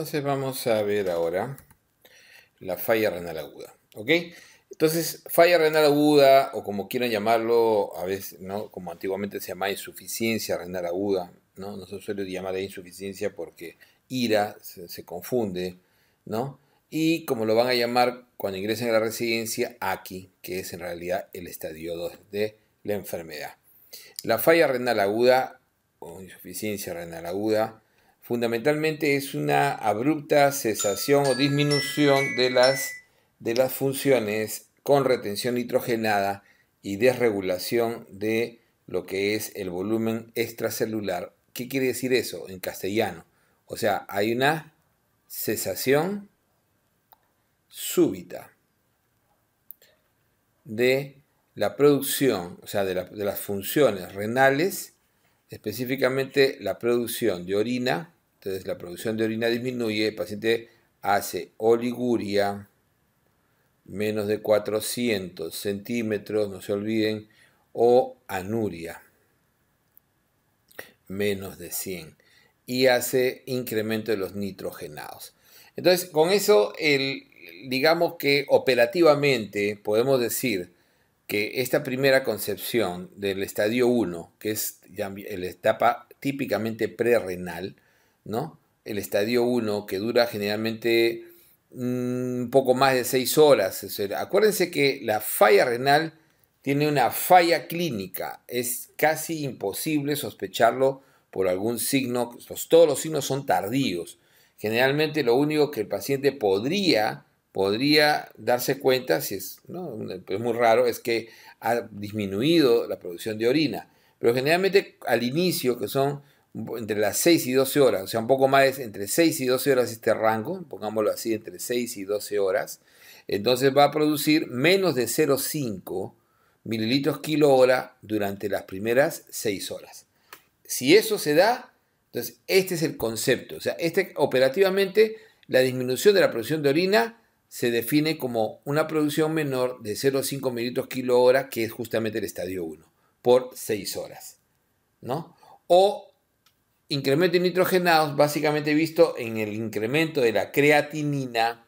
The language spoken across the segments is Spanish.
Entonces vamos a ver ahora la falla renal aguda. ¿Ok? Entonces, falla renal aguda, o como quieran llamarlo, a veces, ¿no? Como antiguamente se llamaba insuficiencia renal aguda, ¿no? se suele llamar insuficiencia porque ira se, confunde, ¿no? Y como lo van a llamar cuando ingresen a la residencia, aquí, que es en realidad el estadio 2 de la enfermedad. La falla renal aguda, o insuficiencia renal aguda, fundamentalmente es una abrupta cesación o disminución de las, de las funciones con retención nitrogenada y desregulación de lo que es el volumen extracelular. ¿Qué quiere decir eso en castellano? O sea, hay una cesación súbita de la producción, o sea, de, las funciones renales, específicamente la producción de orina entonces la producción de orina disminuye, el paciente hace oliguria, menos de 400 centímetros, no se olviden, o anuria, menos de 100, y hace incremento de los nitrogenados. Entonces, con eso, digamos que operativamente podemos decir que esta primera concepción del estadio 1, que es la etapa típicamente prerrenal, ¿no? El estadio 1, que dura generalmente mm, un poco más de 6 horas. Acuérdense que la falla renal tiene una falla clínica. Es casi imposible sospecharlo por algún signo. Pues, todos los signos son tardíos. Generalmente lo único que el paciente podría, podría darse cuenta, si es, es muy raro, es que ha disminuido la producción de orina. Pero generalmente al inicio, que son entre las 6 y 12 horas, o sea, un poco más entre 6 y 12 horas este rango, pongámoslo así, entre 6 y 12 horas, entonces va a producir menos de 0,5 mililitros kilo hora durante las primeras 6 horas. Si eso se da, entonces este es el concepto, o sea, este, operativamente la disminución de la producción de orina se define como una producción menor de 0,5 mililitros kilo hora, que es justamente el estadio 1, por 6 horas, ¿no? O incremento de nitrogenados básicamente visto en el incremento de la creatinina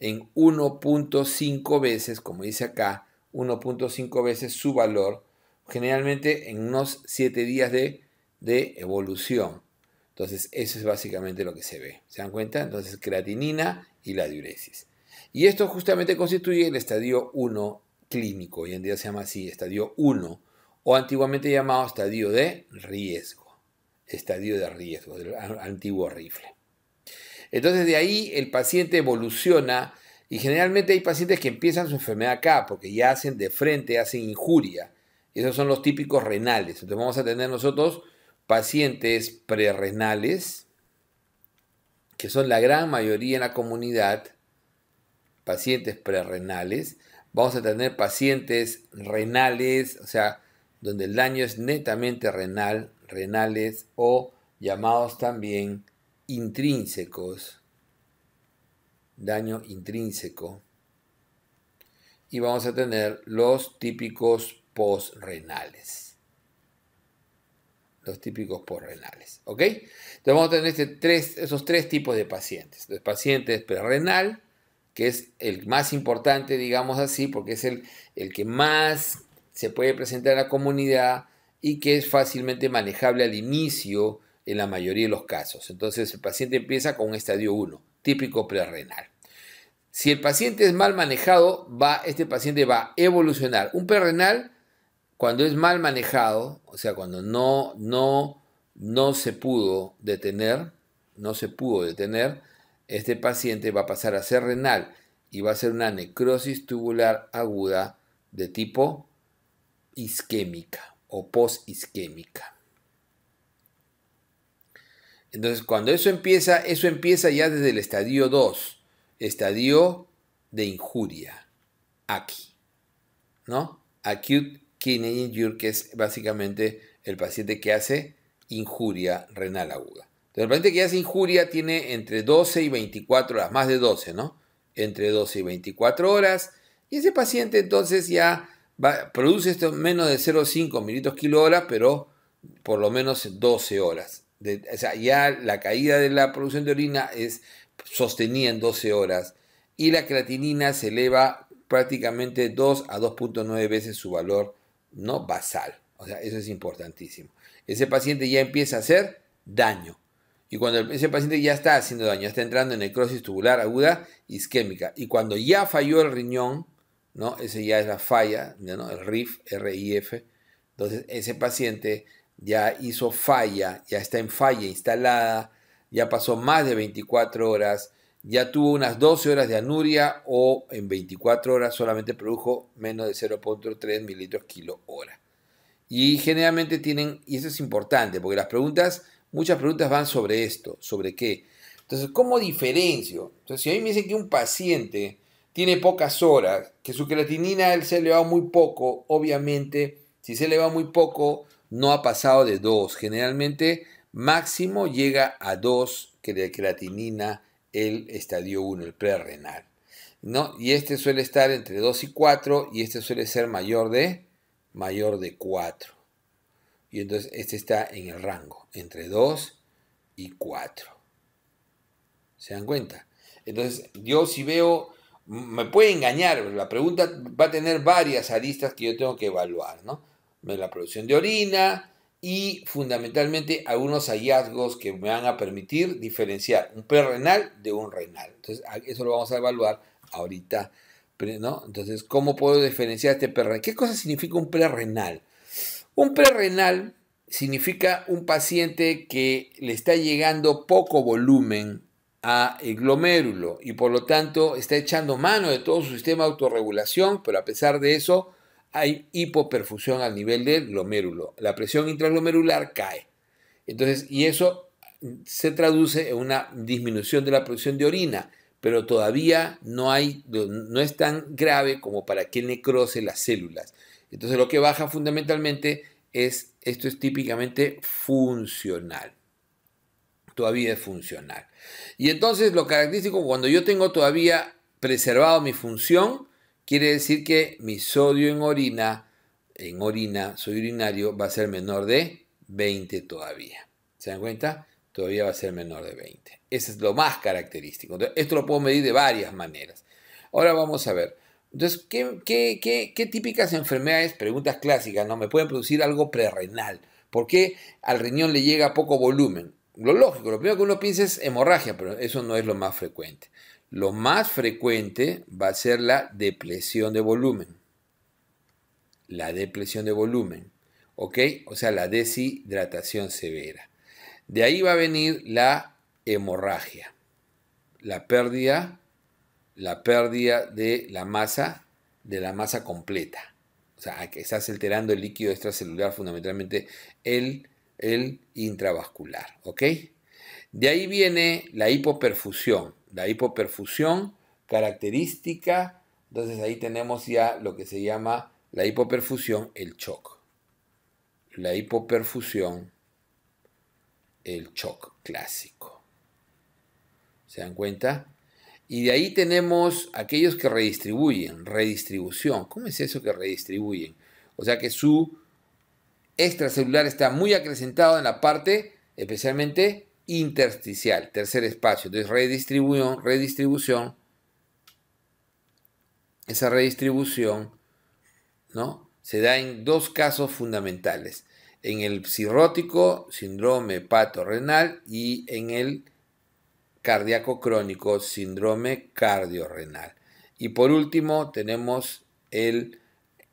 en 1.5 veces, como dice acá, 1.5 veces su valor, generalmente en unos 7 días de, de, evolución. Entonces, eso es básicamente lo que se ve. ¿Se dan cuenta? Entonces, creatinina y la diuresis. Y esto justamente constituye el estadio 1 clínico, hoy en día se llama así, estadio 1, o antiguamente llamado estadio de riesgo estadio de riesgo, del antiguo rifle. Entonces de ahí el paciente evoluciona y generalmente hay pacientes que empiezan su enfermedad acá porque ya hacen de frente, hacen injuria. Esos son los típicos renales. Entonces vamos a tener nosotros pacientes prerrenales, que son la gran mayoría en la comunidad, pacientes prerrenales. Vamos a tener pacientes renales, o sea, donde el daño es netamente renal, renales o llamados también intrínsecos, daño intrínseco. Y vamos a tener los típicos posrenales Los típicos posrenales ¿Ok? Entonces vamos a tener este esos tres tipos de pacientes. Los pacientes perrenal que es el más importante, digamos así, porque es el, el que más se puede presentar en la comunidad y que es fácilmente manejable al inicio en la mayoría de los casos. Entonces el paciente empieza con un estadio 1, típico prerrenal. Si el paciente es mal manejado, va, este paciente va a evolucionar. Un prerrenal, cuando es mal manejado, o sea, cuando no, no, no se pudo detener, no se pudo detener, este paciente va a pasar a ser renal y va a ser una necrosis tubular aguda de tipo isquémica o isquémica. Entonces, cuando eso empieza, eso empieza ya desde el estadio 2, estadio de injuria, aquí, ¿no? Acute kidney injury, que es básicamente el paciente que hace injuria renal aguda. Entonces, el paciente que hace injuria tiene entre 12 y 24 horas, más de 12, ¿no? Entre 12 y 24 horas. Y ese paciente entonces ya produce esto menos de 0,5 mililitros kilo hora, pero por lo menos 12 horas. o sea, ya la caída de la producción de orina es sostenida en 12 horas y la creatinina se eleva prácticamente 2 a 2.9 veces su valor no basal. O sea, eso es importantísimo. Ese paciente ya empieza a hacer daño. Y cuando ese paciente ya está haciendo daño, está entrando en necrosis tubular aguda isquémica. Y cuando ya falló el riñón, ¿no? Ese ya es la falla, ¿no? El RIF, RIF. Entonces, ese paciente ya hizo falla, ya está en falla instalada, ya pasó más de 24 horas, ya tuvo unas 12 horas de anuria o en 24 horas solamente produjo menos de 0.3 mililitros kilo hora. Y generalmente tienen, y eso es importante, porque las preguntas, muchas preguntas van sobre esto, sobre qué. Entonces, ¿cómo diferencio? Entonces, si a mí me dicen que un paciente tiene pocas horas, que su creatinina él se le muy poco, obviamente, si se eleva muy poco, no ha pasado de 2. Generalmente, máximo llega a 2 que de creatinina el estadio 1, el prerrenal. ¿no? Y este suele estar entre 2 y 4 y este suele ser mayor de mayor de 4. Y entonces este está en el rango entre 2 y 4. ¿Se dan cuenta? Entonces yo si veo me puede engañar, la pregunta va a tener varias aristas que yo tengo que evaluar, ¿no? La producción de orina y fundamentalmente algunos hallazgos que me van a permitir diferenciar un prerrenal de un renal. Entonces, eso lo vamos a evaluar ahorita, ¿no? Entonces, ¿cómo puedo diferenciar este prerrenal? ¿Qué cosa significa un prerrenal? Un prerrenal significa un paciente que le está llegando poco volumen a el glomérulo y por lo tanto está echando mano de todo su sistema de autorregulación, pero a pesar de eso hay hipoperfusión al nivel del glomérulo. La presión intraglomerular cae. Entonces, y eso se traduce en una disminución de la producción de orina, pero todavía no, hay, no es tan grave como para que necrose las células. Entonces, lo que baja fundamentalmente es, esto es típicamente funcional todavía es funcional. Y entonces lo característico, cuando yo tengo todavía preservado mi función, quiere decir que mi sodio en orina, en orina, soy urinario, va a ser menor de 20 todavía. ¿Se dan cuenta? Todavía va a ser menor de 20. Ese es lo más característico. esto lo puedo medir de varias maneras. Ahora vamos a ver. Entonces, ¿qué, qué, qué típicas enfermedades, preguntas clásicas, no me pueden producir algo prerrenal? ¿Por qué al riñón le llega poco volumen? lo lógico, lo primero que uno piensa es hemorragia, pero eso no es lo más frecuente. Lo más frecuente va a ser la depresión de volumen. La depresión de volumen, ¿ok? O sea, la deshidratación severa. De ahí va a venir la hemorragia, la pérdida, la pérdida de la masa, de la masa completa. O sea, que estás alterando el líquido extracelular, fundamentalmente el el intravascular, ¿ok? De ahí viene la hipoperfusión, la hipoperfusión característica, entonces ahí tenemos ya lo que se llama la hipoperfusión, el shock. La hipoperfusión, el shock clásico. ¿Se dan cuenta? Y de ahí tenemos aquellos que redistribuyen, redistribución. ¿Cómo es eso que redistribuyen? O sea que su extracelular está muy acrecentado en la parte especialmente intersticial, tercer espacio. Entonces, redistribución, redistribución, esa redistribución, ¿no? Se da en dos casos fundamentales, en el cirrótico, síndrome hepato y en el cardíaco crónico, síndrome cardiorrenal. Y por último, tenemos el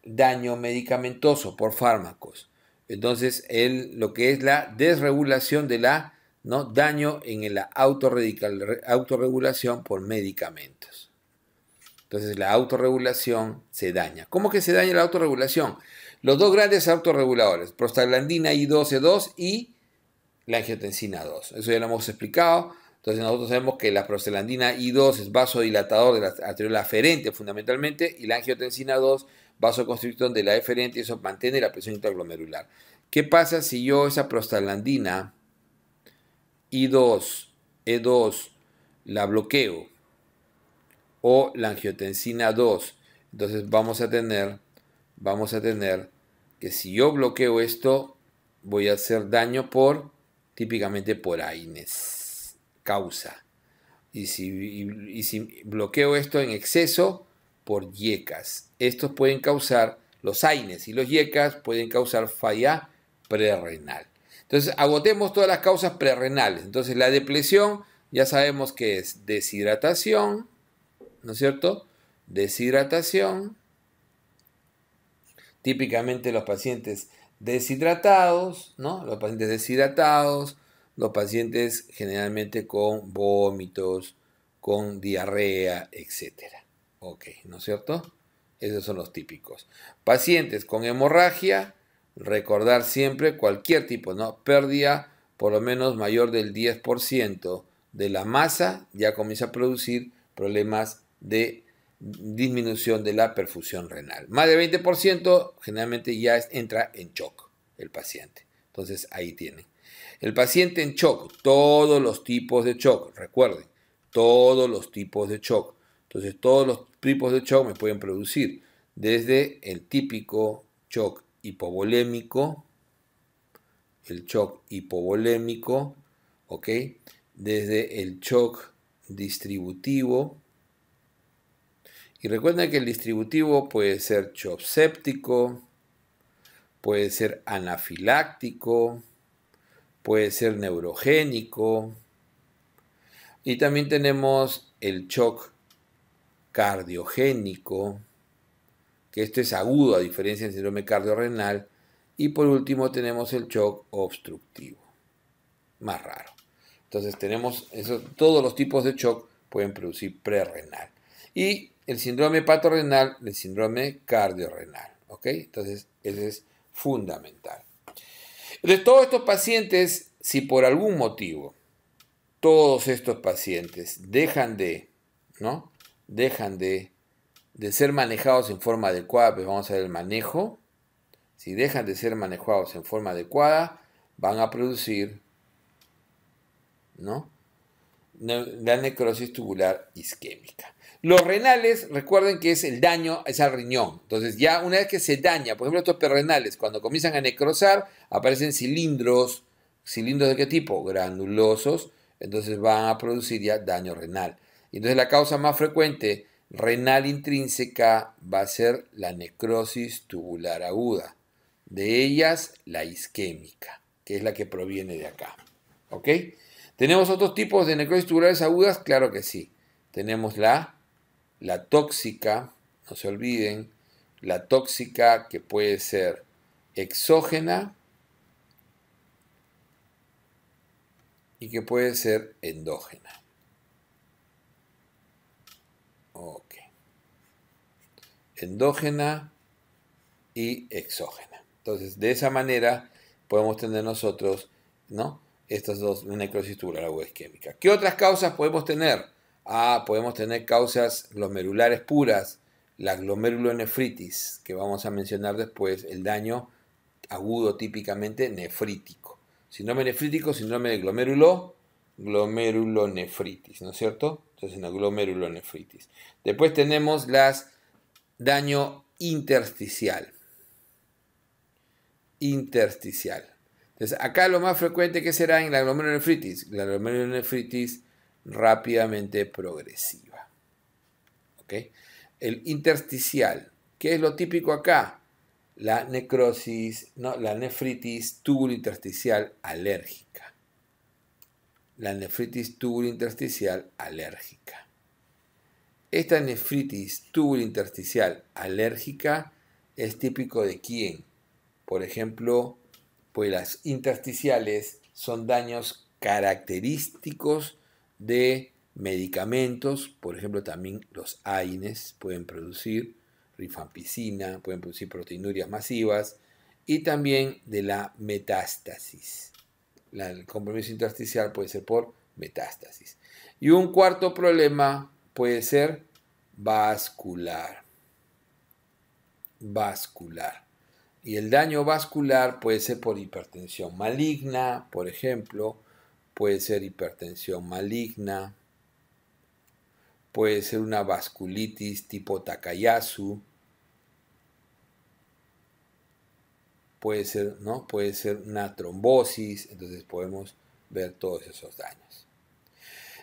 daño medicamentoso por fármacos. Entonces, lo que es la desregulación de la ¿no? daño en la autorregulación por medicamentos. Entonces, la autorregulación se daña. ¿Cómo que se daña la autorregulación? Los dos grandes autorreguladores, prostaglandina i c 2 y la angiotensina 2. Eso ya lo hemos explicado. Entonces, nosotros sabemos que la prostaglandina I2 es vasodilatador de la arteriola aferente fundamentalmente y la angiotensina 2 vasoconstricción de la eferente y eso mantiene la presión intraglomerular. ¿Qué pasa si yo esa prostaglandina I2, E2 la bloqueo o la angiotensina 2? Entonces vamos a tener, vamos a tener que si yo bloqueo esto, voy a hacer daño por, típicamente por AINES, causa. Y si, y si bloqueo esto en exceso, por yecas. Estos pueden causar, los AINES y los yecas pueden causar falla prerrenal. Entonces, agotemos todas las causas prerrenales. Entonces, la depresión ya sabemos que es deshidratación, ¿no es cierto? Deshidratación. Típicamente los pacientes deshidratados, ¿no? Los pacientes deshidratados, los pacientes generalmente con vómitos, con diarrea, etcétera. Ok, ¿no es cierto? Esos son los típicos. Pacientes con hemorragia, recordar siempre cualquier tipo, ¿no? Pérdida por lo menos mayor del 10% de la masa, ya comienza a producir problemas de disminución de la perfusión renal. Más de 20% generalmente ya entra en shock el paciente. Entonces ahí tiene. El paciente en shock, todos los tipos de shock, recuerden, todos los tipos de shock entonces todos los tipos de shock me pueden producir, desde el típico shock hipovolémico, el shock hipovolémico, Desde el shock distributivo. Y recuerden que el distributivo puede ser shock séptico, puede ser anafiláctico, puede ser neurogénico. Y también tenemos el shock cardiogénico, que esto es agudo a diferencia del síndrome cardiorrenal, y por último tenemos el shock obstructivo, más raro. Entonces tenemos todos los tipos de shock pueden producir prerrenal. Y el síndrome hepatorrenal, el síndrome cardiorrenal. ¿ok? Entonces ese es fundamental. De todos estos pacientes, si por algún motivo todos estos pacientes dejan de, ¿no? dejan de, ser manejados en forma adecuada, pues vamos a ver el manejo. Si dejan de ser manejados en forma adecuada, van a producir ¿no? la necrosis tubular isquémica. Los renales, recuerden que es el daño, es al riñón. Entonces, ya una vez que se daña, por ejemplo, estos perrenales, cuando comienzan a necrosar, aparecen cilindros. ¿Cilindros de qué tipo? Granulosos. Entonces van a producir ya daño renal. Y entonces la causa más frecuente renal intrínseca va a ser la necrosis tubular aguda. De ellas, la isquémica, que es la que proviene de acá. ¿Ok? ¿Tenemos otros tipos de necrosis tubulares agudas? Claro que sí. Tenemos la, la tóxica, no se olviden, la tóxica que puede ser exógena y que puede ser endógena. endógena y exógena. Entonces, de esa manera podemos tener nosotros, ¿no? Estas dos, necrosis tubular o isquémica. ¿Qué otras causas podemos tener? Ah, podemos tener causas glomerulares puras, la glomerulonefritis, que vamos a mencionar después, el daño agudo típicamente nefrítico. Síndrome nefrítico, síndrome de glomerulo, glomerulonefritis, ¿no es cierto? Entonces, una glomerulonefritis. Después tenemos las daño intersticial. Intersticial. Entonces, acá lo más frecuente que será en la glomerulonefritis, la glomerulonefritis rápidamente progresiva. ¿Ok? El intersticial, ¿qué es lo típico acá? La necrosis, no, la nefritis intersticial alérgica. La nefritis intersticial alérgica. Esta nefritis tubular intersticial alérgica es típico de quién. Por ejemplo, pues las intersticiales son daños característicos de medicamentos, por ejemplo, también los AINES pueden producir rifampicina, pueden producir proteinurias masivas y también de la metástasis. el compromiso intersticial puede ser por metástasis. Y un cuarto problema puede ser vascular. Vascular. Y el daño vascular puede ser por hipertensión maligna, por ejemplo, puede ser hipertensión maligna, puede ser una vasculitis tipo Takayasu, puede ser, ¿no? puede ser una trombosis, entonces podemos ver todos esos daños.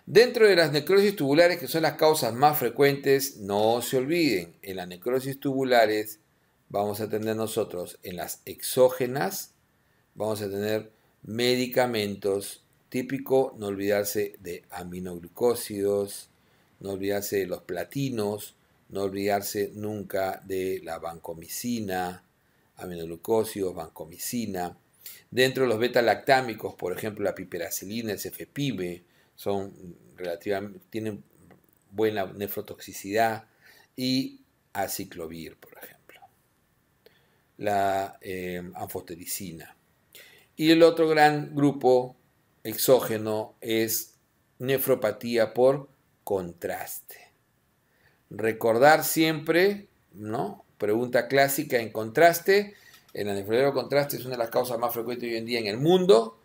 Dentro de las necrosis tubulares, que son las causas más frecuentes, no se olviden, en las necrosis tubulares vamos a tener nosotros, en las exógenas, vamos a tener medicamentos, típicos, no olvidarse de aminoglucósidos, no olvidarse de los platinos, no olvidarse nunca de la vancomicina, aminoglucósidos, vancomicina. Dentro de los beta-lactámicos, por ejemplo, la piperacilina, el cefepime, son relativamente, tienen buena nefrotoxicidad y aciclovir, por ejemplo. La em, anfotericina. Y el otro gran grupo exógeno es nefropatía por contraste. Recordar siempre, ¿no? Pregunta clásica en contraste. En la nefrología contraste es una de las causas más frecuentes hoy en día en el mundo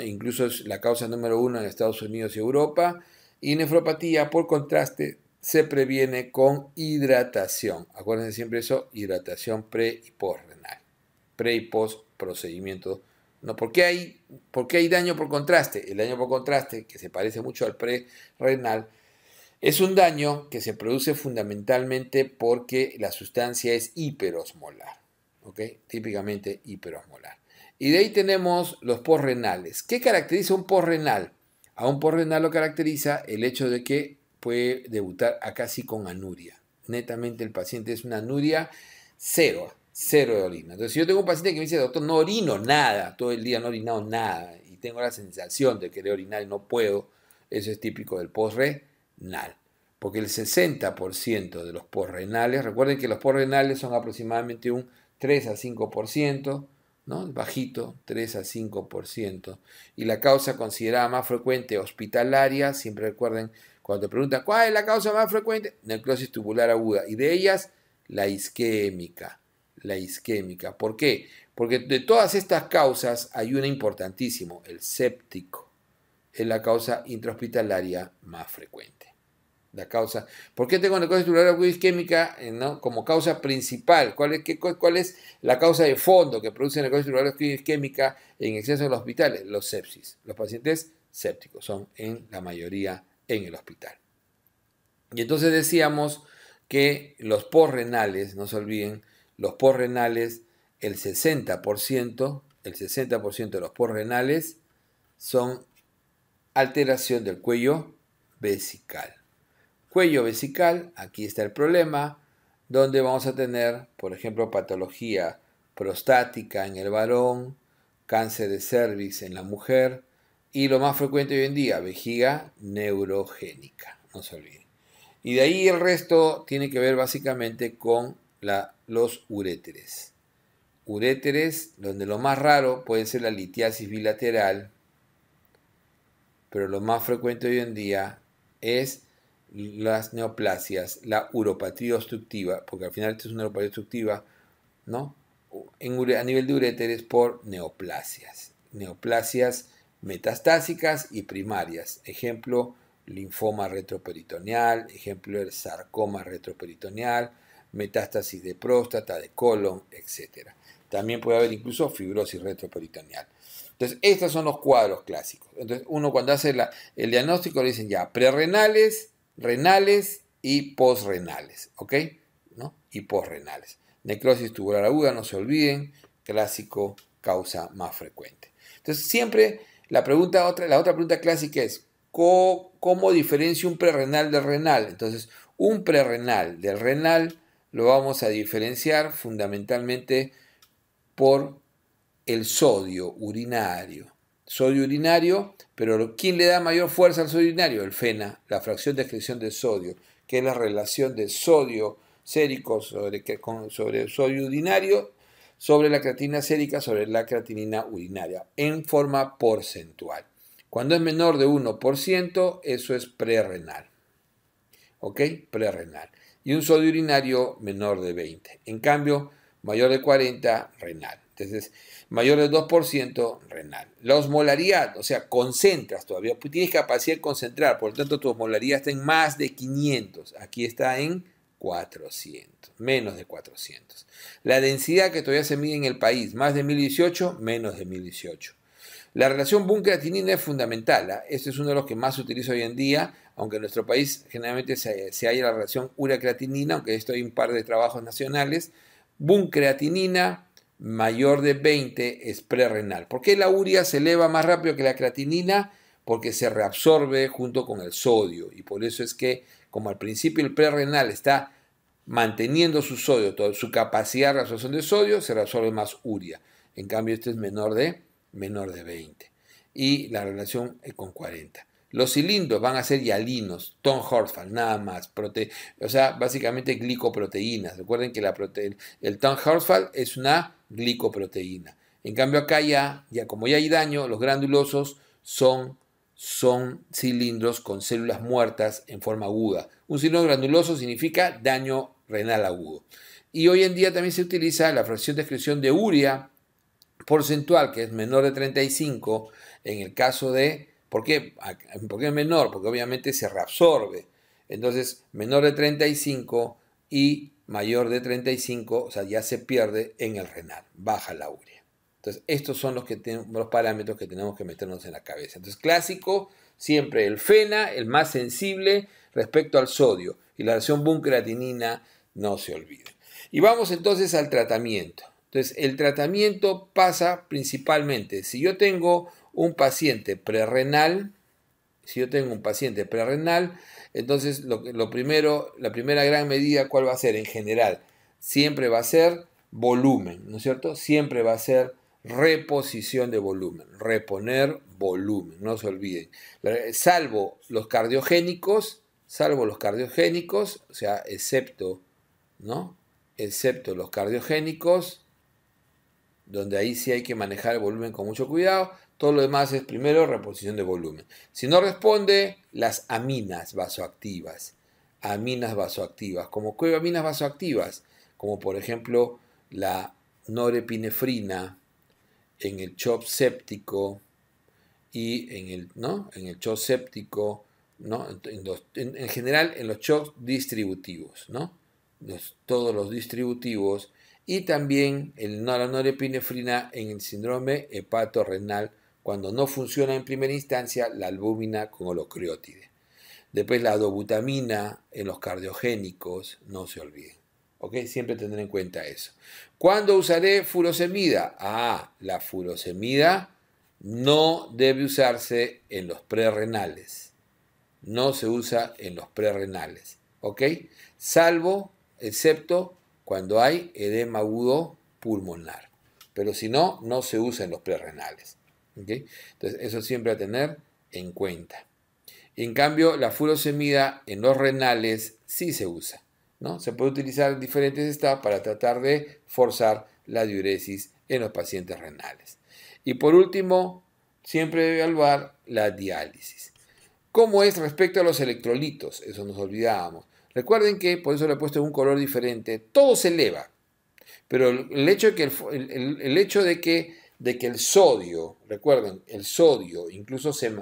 e incluso es la causa número uno en Estados Unidos y Europa, y nefropatía, por contraste, se previene con hidratación. Acuérdense siempre eso, hidratación pre y renal. pre y post procedimiento. No, ¿por, qué hay, hay daño por contraste? El daño por contraste, que se parece mucho al pre-renal, es un daño que se produce fundamentalmente porque la sustancia es hiperosmolar, típicamente hiperosmolar. Y de ahí tenemos los posrenales. ¿Qué caracteriza un posrenal? A un posrenal lo caracteriza el hecho de que puede debutar a casi con anuria. Netamente el paciente es una anuria cero, cero de orina. Entonces, si yo tengo un paciente que me dice, doctor, no orino nada, todo el día no he orinado nada, y tengo la sensación de querer orinar y no puedo, eso es típico del posrenal. Porque el 60% de los posrenales, recuerden que los posrenales son aproximadamente un 3 a 5%, bajito, 3 a 5%. Y la causa considerada más frecuente hospitalaria, siempre recuerden, cuando te preguntan cuál es la causa más frecuente, necrosis tubular aguda. Y de ellas, la isquémica. La isquémica. ¿Por qué? Porque de todas estas causas hay una importantísima, el séptico. Es la causa intrahospitalaria más frecuente la causa. ¿Por qué tengo necrosis tubular isquémica eh, ¿no? como causa principal? ¿Cuál es, qué, es la causa de fondo que produce necrosis tubular isquémica en exceso en los hospitales? Los sepsis. Los pacientes sépticos son en la mayoría en el hospital. Y entonces decíamos que los porrenales, no se olviden, los porrenales, el 60%, el 60% de los porrenales son alteración del cuello vesical cuello vesical, aquí está el problema, donde vamos a tener, por ejemplo, patología prostática en el varón, cáncer de cervix en la mujer y lo más frecuente hoy en día, vejiga neurogénica, no se olviden. Y de ahí el resto tiene que ver básicamente con la, los uréteres. Uréteres, donde lo más raro puede ser la litiasis bilateral, pero lo más frecuente hoy en día es las neoplasias, la uropatía obstructiva, porque al final esto es una uropatía obstructiva, ¿no? En, a nivel de uréteres por neoplasias. Neoplasias metastásicas y primarias. Ejemplo, linfoma retroperitoneal, ejemplo, el sarcoma retroperitoneal, metástasis de próstata, de colon, etc. También puede haber incluso fibrosis retroperitoneal. Entonces, estos son los cuadros clásicos. Entonces, uno cuando hace el diagnóstico le dicen ya, prerrenales, renales y posrenales, ¿ok? Y posrenales. Necrosis tubular aguda, no se olviden, clásico causa más frecuente. Entonces, siempre la, pregunta otra, la otra pregunta clásica es, ¿cómo, diferencia un prerrenal del renal? Entonces, un prerrenal del renal lo vamos a diferenciar fundamentalmente por el sodio urinario sodio urinario, pero ¿quién le da mayor fuerza al sodio urinario? El FENA, la fracción de excreción de sodio, que es la relación de sodio sérico sobre, sobre el sodio urinario sobre la creatina sérica sobre la creatinina urinaria en forma porcentual. Cuando es menor de 1%, eso es prerrenal. ¿Ok? Prerrenal. Y un sodio urinario menor de 20. En cambio, mayor de 40, renal. Entonces, mayor del 2% renal. La osmolaridad, o sea, concentras todavía, tienes capacidad de concentrar, por lo tanto tu osmolaridad está en más de 500, aquí está en 400, menos de 400. La densidad que todavía se mide en el país, más de 1018, menos de 1018. La relación bunker es fundamental, esto ¿ah? este es uno de los que más se utiliza hoy en día, aunque en nuestro país generalmente se, se halla la relación uracreatinina. aunque esto hay un par de trabajos nacionales, Buncreatinina mayor de 20 es prerrenal. ¿Por qué la urea se eleva más rápido que la creatinina? Porque se reabsorbe junto con el sodio. Y por eso es que, como al principio el prerrenal está manteniendo su sodio, toda su capacidad de absorción de sodio, se reabsorbe más urea. En cambio, este es menor de, menor de 20. Y la relación es eh, con 40. Los cilindros van a ser hialinos, Ton nada más. o sea, básicamente glicoproteínas. Recuerden que la el Ton es una glicoproteína. En cambio, acá ya, ya como ya hay daño, los granulosos son, son cilindros con células muertas en forma aguda. Un cilindro granuloso significa daño renal agudo. Y hoy en día también se utiliza la fracción de excreción de urea porcentual, que es menor de 35, en el caso de ¿Por qué? Ah, ¿Por menor? Porque obviamente se reabsorbe. Entonces, menor de 35 y mayor de 35, o sea, ya se pierde en el renal, baja la urea. Entonces, estos son los, que los parámetros que tenemos que meternos en la cabeza. Entonces, clásico, siempre el FENA, el más sensible respecto al sodio, y la versión buncreatinina no se olvide. Y vamos entonces al tratamiento. Entonces, el tratamiento pasa principalmente, si yo tengo un paciente prerrenal, si yo tengo un paciente prerrenal, entonces lo, primero, la primera gran medida, ¿cuál va a ser en general? Siempre va a ser volumen, ¿no es cierto? Siempre va a ser reposición de volumen, reponer volumen, no se olviden. Salvo los cardiogénicos, salvo los cardiogénicos, o sea, excepto, ¿no? Excepto los cardiogénicos, donde ahí sí hay que manejar el volumen con mucho cuidado. Todo lo demás es primero reposición de volumen. Si no responde, las aminas vasoactivas. Aminas vasoactivas. Como qué aminas vasoactivas, como por ejemplo la norepinefrina en el shock séptico y en el, ¿no? shock séptico, en, general en los shocks distributivos, ¿no? todos los distributivos y también el, la norepinefrina en el síndrome hepato renal cuando no funciona en primera instancia, la albúmina con holocriótide. Después la dobutamina en los cardiogénicos, no se olviden. ¿Ok? Siempre tener en cuenta eso. ¿Cuándo usaré furosemida? Ah, la furosemida no debe usarse en los prerrenales. No se usa en los prerrenales. ¿Ok? Salvo, excepto cuando hay edema agudo pulmonar. Pero si no, no se usa en los prerrenales. Entonces, eso siempre a tener en cuenta. En cambio, la furosemida en los renales sí se usa. ¿no? Se puede utilizar en diferentes estados para tratar de forzar la diuresis en los pacientes renales. Y por último, siempre debe evaluar la diálisis. ¿Cómo es respecto a los electrolitos? Eso nos olvidábamos. Recuerden que, por eso le he puesto un color diferente, todo se eleva. Pero el hecho que, el hecho de que de que el sodio, recuerden, el sodio incluso se,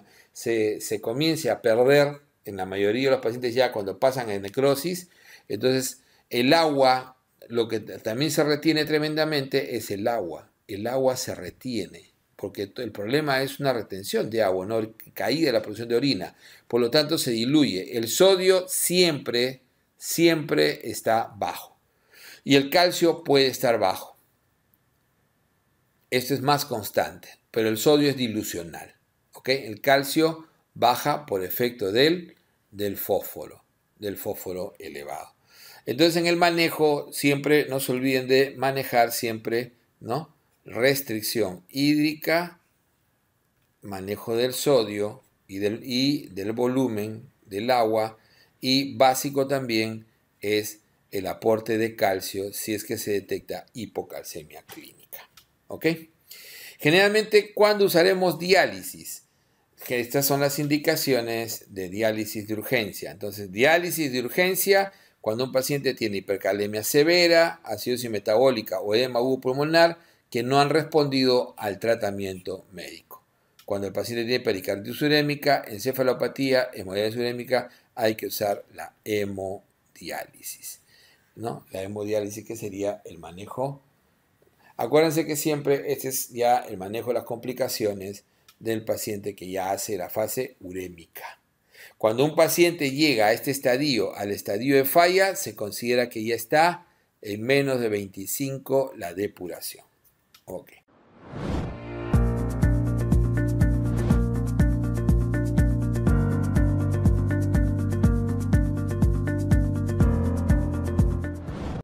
se, comience a perder en la mayoría de los pacientes ya cuando pasan a necrosis, entonces el agua, lo que también se retiene tremendamente es el agua, el agua se retiene, porque el problema es una retención de agua, no caída de la producción de orina, por lo tanto se diluye, el sodio siempre, siempre está bajo y el calcio puede estar bajo. Esto es más constante, pero el sodio es dilucional. ¿ok? El calcio baja por efecto del, del fósforo, del fósforo elevado. Entonces en el manejo siempre, no se olviden de manejar siempre, ¿no? Restricción hídrica, manejo del sodio y del, y del volumen del agua y básico también es el aporte de calcio si es que se detecta hipocalcemia clínica. ¿Ok? Generalmente, ¿cuándo usaremos diálisis? estas son las indicaciones de diálisis de urgencia. Entonces, diálisis de urgencia, cuando un paciente tiene hipercalemia severa, acidosis metabólica o edema pulmonar que no han respondido al tratamiento médico. Cuando el paciente tiene pericarditis urémica, encefalopatía, hemodiálisis urémica, hay que usar la hemodiálisis. ¿no? La hemodiálisis que sería el manejo Acuérdense que siempre este es ya el manejo de las complicaciones del paciente que ya hace la fase urémica. Cuando un paciente llega a este estadio, al estadio de falla, se considera que ya está en menos de 25 la depuración. Okay.